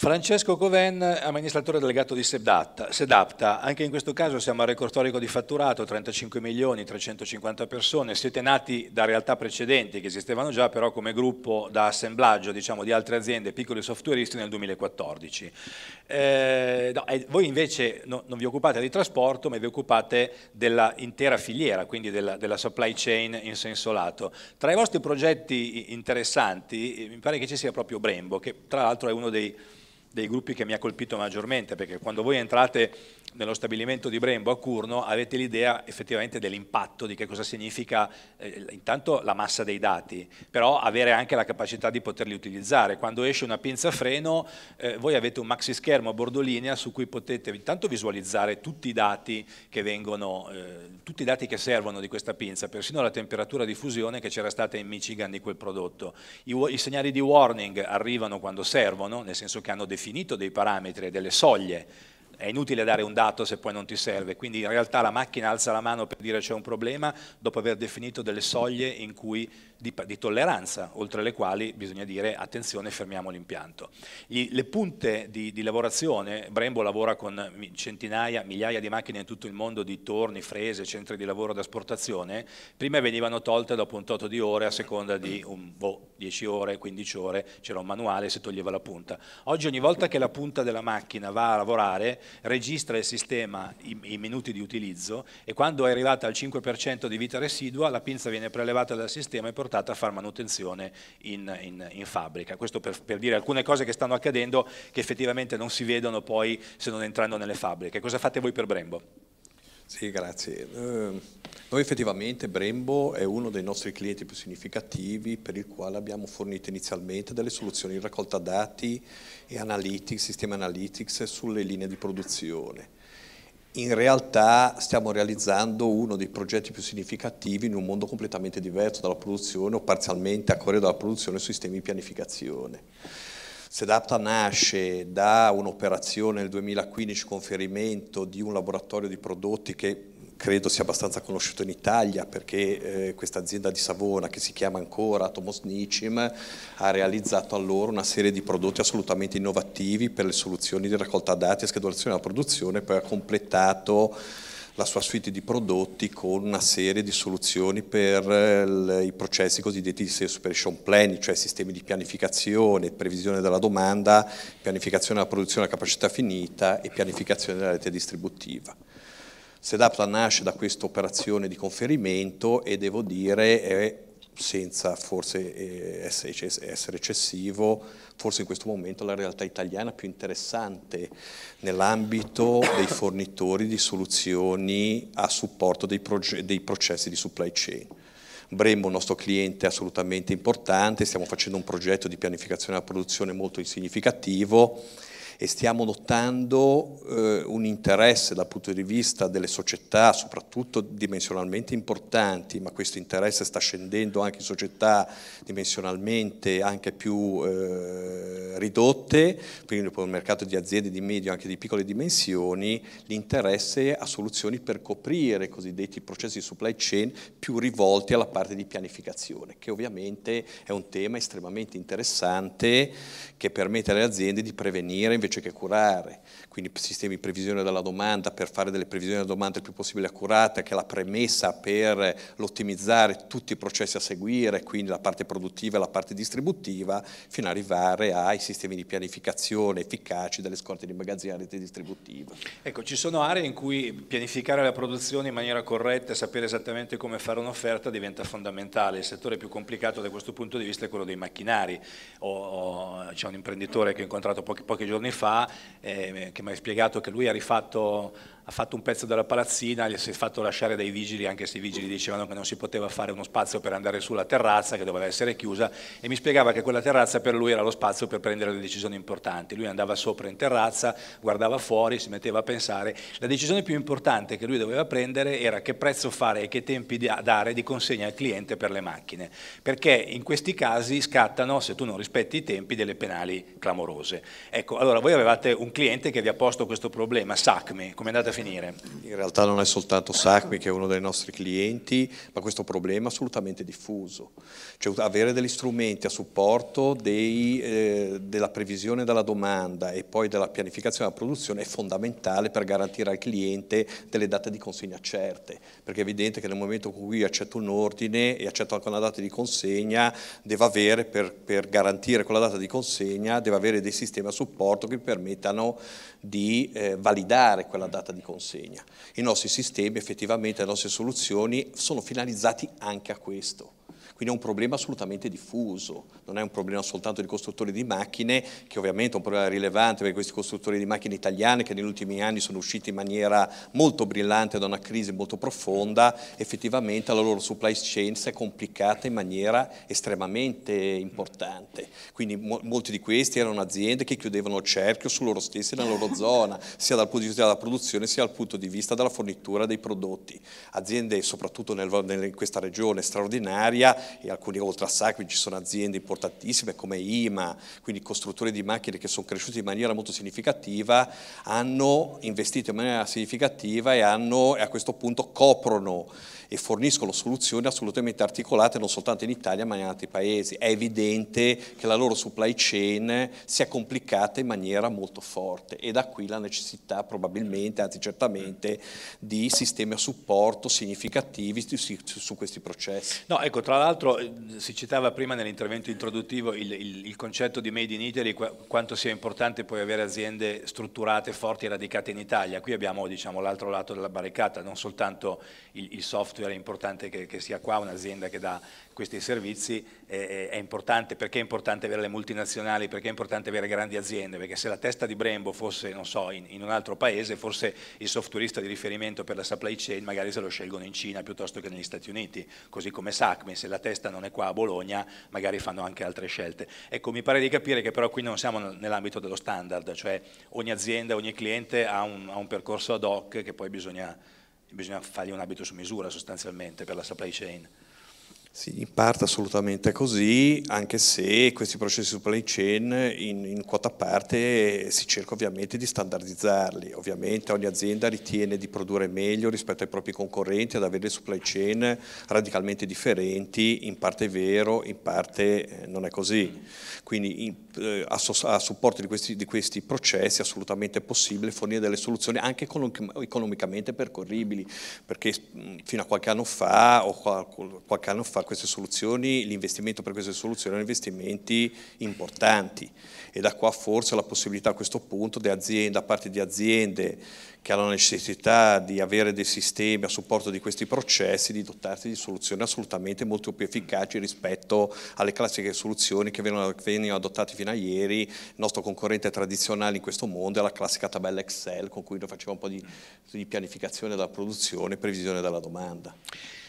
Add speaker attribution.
Speaker 1: Francesco Coven, amministratore delegato di Sedapta. Anche in questo caso siamo al record storico di fatturato, 35 milioni, 350 persone. Siete nati da realtà precedenti che esistevano già però come gruppo da assemblaggio diciamo, di altre aziende, piccoli softwareisti nel 2014. Eh, no, eh, voi invece no, non vi occupate di trasporto ma vi occupate dell'intera filiera, quindi della, della supply chain in senso lato. Tra i vostri progetti interessanti eh, mi pare che ci sia proprio Brembo, che tra l'altro è uno dei dei gruppi che mi ha colpito maggiormente, perché quando voi entrate nello stabilimento di Brembo a Curno avete l'idea effettivamente dell'impatto, di che cosa significa eh, intanto la massa dei dati, però avere anche la capacità di poterli utilizzare. Quando esce una pinza freno eh, voi avete un maxi schermo a bordolinea su cui potete intanto visualizzare tutti i dati che vengono, eh, tutti i dati che servono di questa pinza, persino la temperatura di fusione che c'era stata in Michigan di quel prodotto. I, I segnali di warning arrivano quando servono, nel senso che hanno definito dei parametri e delle soglie è inutile dare un dato se poi non ti serve, quindi in realtà la macchina alza la mano per dire c'è un problema dopo aver definito delle soglie in cui di, di tolleranza, oltre le quali bisogna dire attenzione, fermiamo l'impianto. Le punte di, di lavorazione, Brembo lavora con centinaia, migliaia di macchine in tutto il mondo di torni, frese, centri di lavoro d'asportazione, prima venivano tolte dopo un tot di ore a seconda di un, boh, 10 ore, 15 ore, c'era un manuale, si toglieva la punta. Oggi ogni volta che la punta della macchina va a lavorare, registra il sistema i, i minuti di utilizzo e quando è arrivata al 5% di vita residua la pinza viene prelevata dal sistema e portata portata a fare manutenzione in, in, in fabbrica. Questo per, per, dire alcune cose che stanno accadendo che effettivamente non si vedono poi se non entrando nelle fabbriche. Cosa fate voi per Brembo?
Speaker 2: Sì, grazie. Ehm, noi effettivamente Brembo è uno dei nostri clienti più significativi per il quale abbiamo fornito inizialmente delle soluzioni di raccolta dati e analytics, sistema analytics sulle linee di produzione in realtà stiamo realizzando uno dei progetti più significativi in un mondo completamente diverso dalla produzione o parzialmente a correre dalla produzione sui sistemi di pianificazione. Sedapta nasce da un'operazione nel 2015 conferimento di un laboratorio di prodotti che credo sia abbastanza conosciuto in Italia perché eh, questa azienda di Savona che si chiama ancora Atomos Nicim ha realizzato allora una serie di prodotti assolutamente innovativi per le soluzioni di raccolta dati e schedulazione della produzione poi ha completato la sua suite di prodotti con una serie di soluzioni per eh, i processi cosiddetti di sales operation planning, cioè sistemi di pianificazione, previsione della domanda, pianificazione della produzione a capacità finita e pianificazione della rete distributiva. Sedapta nasce da questa operazione di conferimento e devo dire è senza forse eh, essere eccessivo, forse in questo momento la realtà italiana più interessante nell'ambito dei fornitori di soluzioni a supporto dei, dei processi di supply chain. Brembo, un nostro cliente assolutamente importante, stiamo facendo un progetto di pianificazione della produzione molto significativo e stiamo notando eh, un interesse dal punto di vista delle società, soprattutto dimensionalmente importanti, ma questo interesse sta scendendo anche in società dimensionalmente anche più eh, ridotte, quindi per un mercato di aziende di medio, anche di piccole dimensioni, l'interesse a soluzioni per coprire i cosiddetti processi di supply chain più rivolti alla parte di pianificazione, che ovviamente è un tema estremamente interessante che permette alle aziende di prevenire investimenti invece che curare, quindi sistemi di previsione della domanda per fare delle previsioni della domanda il più possibile accurate, che è la premessa per l'ottimizzare tutti i processi a seguire, quindi la parte produttiva e la parte distributiva, fino ad arrivare ai sistemi di pianificazione efficaci delle scorte di magazzino e rete distributiva.
Speaker 1: Ecco, ci sono aree in cui pianificare la produzione in maniera corretta e sapere esattamente come fare un'offerta diventa fondamentale. Il settore più complicato da questo punto di vista è quello dei macchinari. c'è un imprenditore che ho incontrato pochi, pochi giorni fa fa, eh, che mi ha spiegato che lui ha rifatto ha fatto un pezzo della palazzina, gli si è fatto lasciare dai vigili, anche se i vigili dicevano che non si poteva fare uno spazio per andare sulla terrazza, che doveva essere chiusa, e mi spiegava che quella terrazza per lui era lo spazio per prendere le decisioni importanti. Lui andava sopra in terrazza, guardava fuori, si metteva a pensare. La decisione più importante che lui doveva prendere era che prezzo fare e che tempi dare di consegna al cliente per le macchine, perché in questi casi scattano, se tu non rispetti i tempi, delle penali clamorose. Ecco, allora voi avevate un cliente che vi ha posto questo problema, SACMI, come andate a finire?
Speaker 2: In realtà non è soltanto SACMI che è uno dei nostri clienti, ma questo problema è assolutamente diffuso. Cioè avere degli strumenti a supporto dei, eh, della previsione della domanda e poi della pianificazione della produzione è fondamentale per garantire al cliente delle date di consegna certe, perché è evidente che nel momento in cui accetto un ordine e accetto anche una data di consegna, deve avere per, per garantire quella data di consegna, deve avere dei sistemi a supporto che permettano di eh, validare quella data di consegna consegna. I nostri sistemi effettivamente, le nostre soluzioni sono finalizzati anche a questo quindi è un problema assolutamente diffuso, non è un problema soltanto di costruttori di macchine, che ovviamente è un problema rilevante perché questi costruttori di macchine italiane che negli ultimi anni sono usciti in maniera molto brillante da una crisi molto profonda, effettivamente la loro supply chain si è complicata in maniera estremamente importante. Quindi mo molti di questi erano aziende che chiudevano cerchio su loro stessi nella loro zona, sia dal punto di vista della produzione sia dal punto di vista della fornitura dei prodotti. Aziende soprattutto nel, in questa regione straordinaria e alcuni oltre a Sacri ci sono aziende importantissime come IMA, quindi costruttori di macchine che sono cresciuti in maniera molto significativa, hanno investito in maniera significativa e, hanno, e a questo punto coprono e forniscono soluzioni assolutamente articolate non soltanto in Italia ma in altri paesi. È evidente che la loro supply chain si è complicata in maniera molto forte e da qui la necessità probabilmente, anzi certamente, di sistemi a supporto significativi su, su questi processi.
Speaker 1: No, ecco, tra l'altro l'altro eh, si citava prima nell'intervento introduttivo il, il, il, concetto di Made in Italy, quanto sia importante poi avere aziende strutturate, forti e radicate in Italia. Qui abbiamo diciamo, l'altro lato della barricata, non soltanto il, il software è importante che, che sia qua un'azienda che dà questi servizi, eh, è importante perché è importante avere le multinazionali, perché è importante avere grandi aziende, perché se la testa di Brembo fosse so, in, in un altro paese, forse il softwareista di riferimento per la supply chain magari se lo scelgono in Cina piuttosto che negli Stati Uniti, così come SACME, se la la testa non è qua a Bologna, magari fanno anche altre scelte. Ecco, mi pare di capire che però qui non siamo nell'ambito dello standard, cioè ogni azienda, ogni cliente ha un, ha un percorso ad hoc che poi bisogna, bisogna fargli un abito su misura sostanzialmente per la supply chain.
Speaker 2: Sì, in parte assolutamente così, anche se questi processi di supply chain in, in, quota parte si cerca ovviamente di standardizzarli. Ovviamente ogni azienda ritiene di produrre meglio rispetto ai propri concorrenti, ad avere supply chain radicalmente differenti, in parte è vero, in parte eh, non è così. Quindi in, eh, a, so, a, supporto di questi, di questi processi è assolutamente possibile fornire delle soluzioni anche economicamente percorribili, perché fino a qualche anno fa o qualche anno fa queste soluzioni, l'investimento per queste soluzioni sono investimenti importanti e da qua forse la possibilità a questo punto aziende, da parte di aziende che hanno la necessità di avere dei sistemi a supporto di questi processi, di dotarsi di soluzioni assolutamente molto più efficaci rispetto alle classiche soluzioni che venivano, venivano adottate fino a ieri, il nostro concorrente tradizionale in questo mondo è la classica tabella Excel con cui noi facciamo un po' di, di pianificazione della produzione e previsione della domanda.